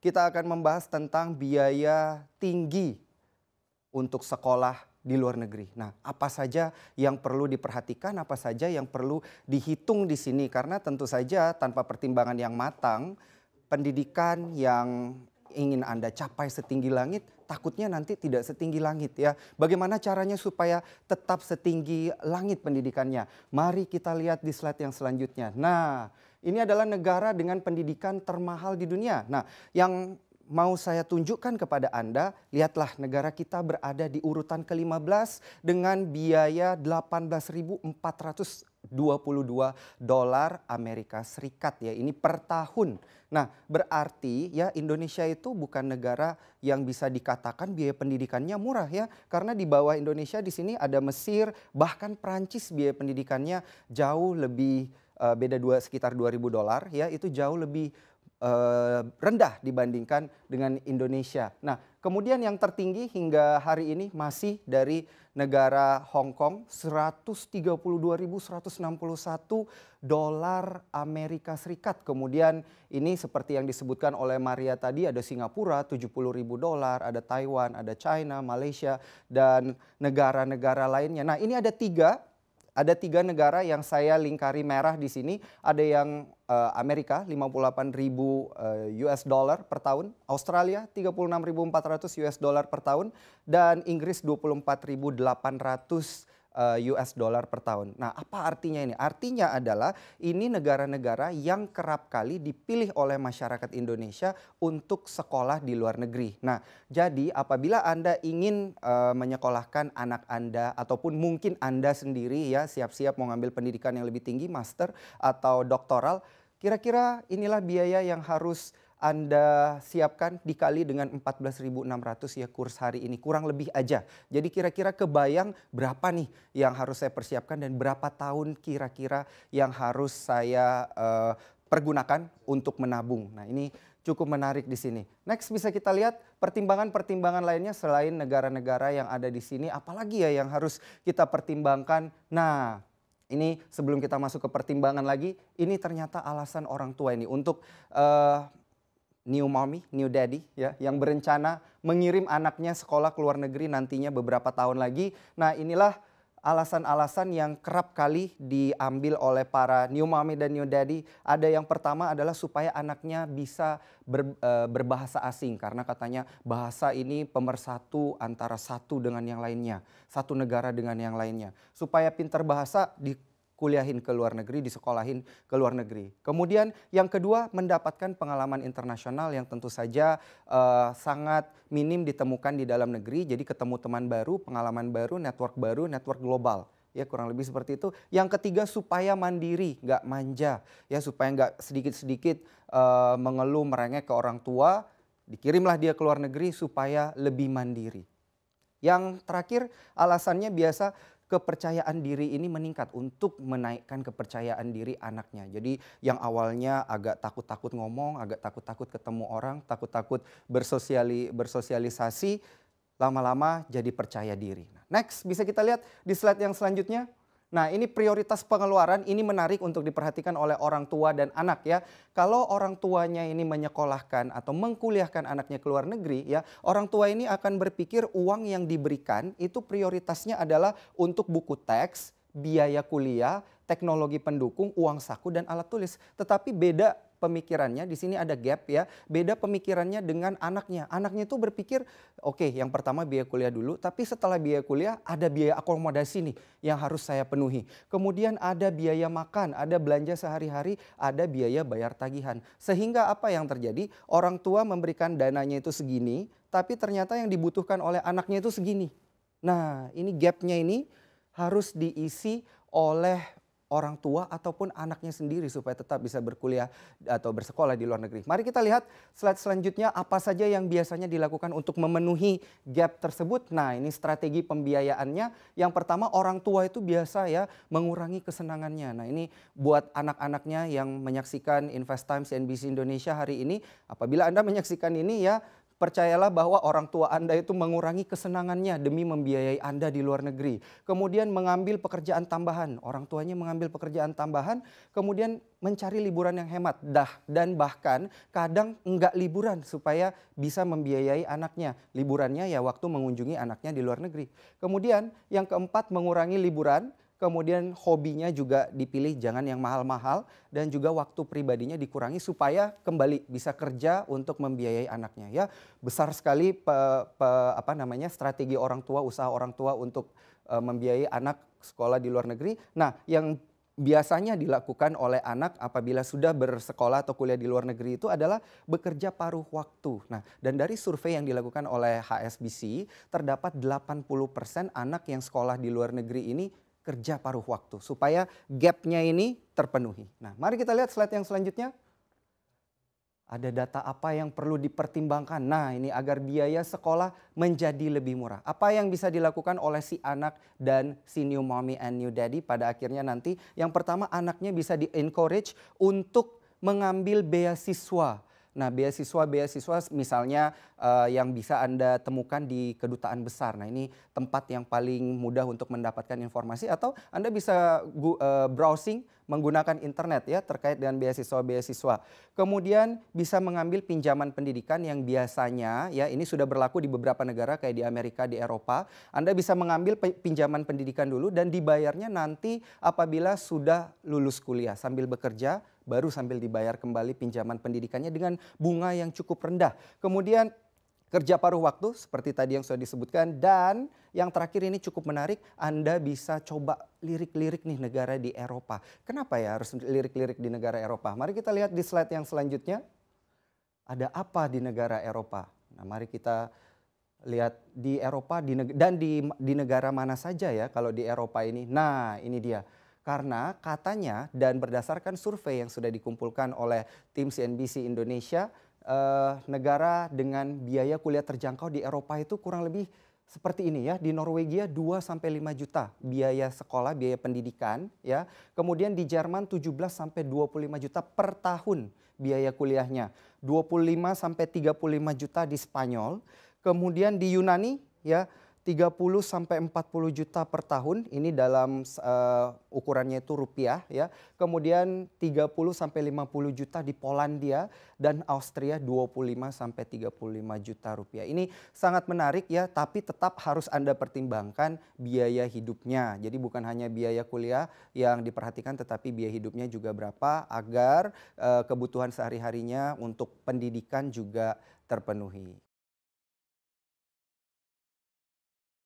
kita akan membahas tentang biaya tinggi untuk sekolah di luar negeri. Nah, apa saja yang perlu diperhatikan, apa saja yang perlu dihitung di sini karena tentu saja tanpa pertimbangan yang matang, pendidikan yang ingin Anda capai setinggi langit takutnya nanti tidak setinggi langit ya. Bagaimana caranya supaya tetap setinggi langit pendidikannya? Mari kita lihat di slide yang selanjutnya. Nah, ini adalah negara dengan pendidikan termahal di dunia. Nah, yang mau saya tunjukkan kepada Anda, lihatlah negara kita berada di urutan ke-15 dengan biaya 18.422 dolar Amerika Serikat ya. Ini per tahun. Nah, berarti ya Indonesia itu bukan negara yang bisa dikatakan biaya pendidikannya murah ya. Karena di bawah Indonesia di sini ada Mesir, bahkan Prancis biaya pendidikannya jauh lebih uh, beda dua sekitar 2000 dolar ya itu jauh lebih uh, rendah dibandingkan dengan Indonesia. Nah, kemudian yang tertinggi hingga hari ini masih dari negara Hong Kong 132.161 dolar Amerika Serikat. Kemudian ini seperti yang disebutkan oleh Maria tadi ada Singapura 70.000 dolar, ada Taiwan, ada China, Malaysia dan negara-negara lainnya. Nah, ini ada tiga ada tiga negara yang saya lingkari merah di sini. Ada yang uh, Amerika 58 ribu uh, eh, US dollar per tahun, Australia 36.400 US dollar per tahun, dan Inggris 24.800 Eh, US dollar per tahun. Nah, apa artinya ini? Artinya adalah ini negara-negara yang kerap kali dipilih oleh masyarakat Indonesia untuk sekolah di luar negeri. Nah, jadi apabila Anda ingin uh, menyekolahkan anak Anda ataupun mungkin Anda sendiri ya siap-siap mau ngambil pendidikan yang lebih tinggi, master atau doktoral, kira-kira inilah biaya yang harus anda siapkan dikali dengan 14.600 ya kurs hari ini kurang lebih aja. Jadi kira-kira kebayang berapa nih yang harus saya persiapkan dan berapa tahun kira-kira yang harus saya uh, pergunakan untuk menabung. Nah, ini cukup menarik di sini. Next bisa kita lihat pertimbangan-pertimbangan lainnya selain negara-negara yang ada di sini, apalagi ya yang harus kita pertimbangkan. Nah, ini sebelum kita masuk ke pertimbangan lagi, ini ternyata alasan orang tua ini untuk uh, new mommy, new daddy ya yang berencana mengirim anaknya sekolah ke luar negeri nantinya beberapa tahun lagi. Nah, inilah alasan-alasan yang kerap kali diambil oleh para new mommy dan new daddy. Ada yang pertama adalah supaya anaknya bisa ber, e, berbahasa asing karena katanya bahasa ini pemersatu antara satu dengan yang lainnya, satu negara dengan yang lainnya. Supaya pintar bahasa di kuliahin ke luar negeri, disekolahin ke luar negeri. Kemudian yang kedua mendapatkan pengalaman internasional yang tentu saja uh, sangat minim ditemukan di dalam negeri. Jadi ketemu teman baru, pengalaman baru, network baru, network global ya kurang lebih seperti itu. Yang ketiga supaya mandiri, nggak manja, ya supaya nggak sedikit-sedikit uh, mengeluh merengek ke orang tua, dikirimlah dia ke luar negeri supaya lebih mandiri. Yang terakhir alasannya biasa kepercayaan diri ini meningkat untuk menaikkan kepercayaan diri anaknya. Jadi yang awalnya agak takut-takut ngomong, agak takut-takut ketemu orang, takut-takut bersosiali bersosialisasi, lama-lama jadi percaya diri. Nah, next bisa kita lihat di slide yang selanjutnya. Nah, ini prioritas pengeluaran ini menarik untuk diperhatikan oleh orang tua dan anak ya. Kalau orang tuanya ini menyekolahkan atau mengkuliahkan anaknya ke luar negeri ya, orang tua ini akan berpikir uang yang diberikan itu prioritasnya adalah untuk buku teks, biaya kuliah, teknologi pendukung, uang saku dan alat tulis. Tetapi beda pemikirannya di sini ada gap ya. Beda pemikirannya dengan anaknya. Anaknya itu berpikir, oke, okay, yang pertama biaya kuliah dulu, tapi setelah biaya kuliah ada biaya akomodasi nih yang harus saya penuhi. Kemudian ada biaya makan, ada belanja sehari-hari, ada biaya bayar tagihan. Sehingga apa yang terjadi? Orang tua memberikan dananya itu segini, tapi ternyata yang dibutuhkan oleh anaknya itu segini. Nah, ini gapnya ini harus diisi oleh orang tua ataupun anaknya sendiri supaya tetap bisa berkuliah atau bersekolah di luar negeri. Mari kita lihat slide selanjutnya apa saja yang biasanya dilakukan untuk memenuhi gap tersebut. Nah, ini strategi pembiayaannya. Yang pertama orang tua itu biasa ya mengurangi kesenangannya. Nah, ini buat anak-anaknya yang menyaksikan Invest Times NBC Indonesia hari ini, apabila Anda menyaksikan ini ya percayalah bahwa orang tua Anda itu mengurangi kesenangannya demi membiayai Anda di luar negeri. Kemudian mengambil pekerjaan tambahan, orang tuanya mengambil pekerjaan tambahan, kemudian mencari liburan yang hemat. Dah dan bahkan kadang enggak liburan supaya bisa membiayai anaknya. Liburannya ya waktu mengunjungi anaknya di luar negeri. Kemudian yang keempat mengurangi liburan kemudian hobinya juga dipilih jangan yang mahal-mahal dan juga waktu pribadinya dikurangi supaya kembali bisa kerja untuk membiayai anaknya ya besar sekali pe, pe, apa namanya strategi orang tua usaha orang tua untuk e, membiayai anak sekolah di luar negeri nah yang biasanya dilakukan oleh anak apabila sudah bersekolah atau kuliah di luar negeri itu adalah bekerja paruh waktu. Nah, dan dari survei yang dilakukan oleh HSBC terdapat 80% anak yang sekolah di luar negeri ini kerja paruh waktu supaya gapnya ini terpenuhi. Nah, mari kita lihat slide yang selanjutnya. Ada data apa yang perlu dipertimbangkan? Nah, ini agar biaya sekolah menjadi lebih murah. Apa yang bisa dilakukan oleh si anak dan si new mommy and new daddy pada akhirnya nanti? Yang pertama, anaknya bisa di-encourage untuk mengambil beasiswa Nah, beasiswa-beasiswa misalnya uh, yang bisa Anda temukan di kedutaan besar. Nah, ini tempat yang paling mudah untuk mendapatkan informasi atau Anda bisa uh, browsing menggunakan internet ya terkait dengan beasiswa-beasiswa. Kemudian bisa mengambil pinjaman pendidikan yang biasanya ya ini sudah berlaku di beberapa negara kayak di Amerika, di Eropa. Anda bisa mengambil pinjaman pendidikan dulu dan dibayarnya nanti apabila sudah lulus kuliah sambil bekerja baru sambil dibayar kembali pinjaman pendidikannya dengan bunga yang cukup rendah. Kemudian kerja paruh waktu seperti tadi yang sudah disebutkan dan yang terakhir ini cukup menarik Anda bisa coba lirik-lirik nih negara di Eropa. Kenapa ya harus lirik-lirik di negara Eropa? Mari kita lihat di slide yang selanjutnya. Ada apa di negara Eropa? Nah, mari kita lihat di Eropa di dan di di negara mana saja ya kalau di Eropa ini. Nah, ini dia karena katanya dan berdasarkan survei yang sudah dikumpulkan oleh tim CNBC Indonesia eh, negara dengan biaya kuliah terjangkau di Eropa itu kurang lebih seperti ini ya di Norwegia 2 sampai 5 juta biaya sekolah, biaya pendidikan ya. Kemudian di Jerman 17 sampai 25 juta per tahun biaya kuliahnya. 25 sampai 35 juta di Spanyol. Kemudian di Yunani ya 30 sampai 40 juta per tahun ini dalam uh, ukurannya itu rupiah ya. Kemudian 30 sampai 50 juta di Polandia dan Austria 25 sampai 35 juta rupiah. Ini sangat menarik ya, tapi tetap harus Anda pertimbangkan biaya hidupnya. Jadi bukan hanya biaya kuliah yang diperhatikan tetapi biaya hidupnya juga berapa agar uh, kebutuhan sehari-harinya untuk pendidikan juga terpenuhi.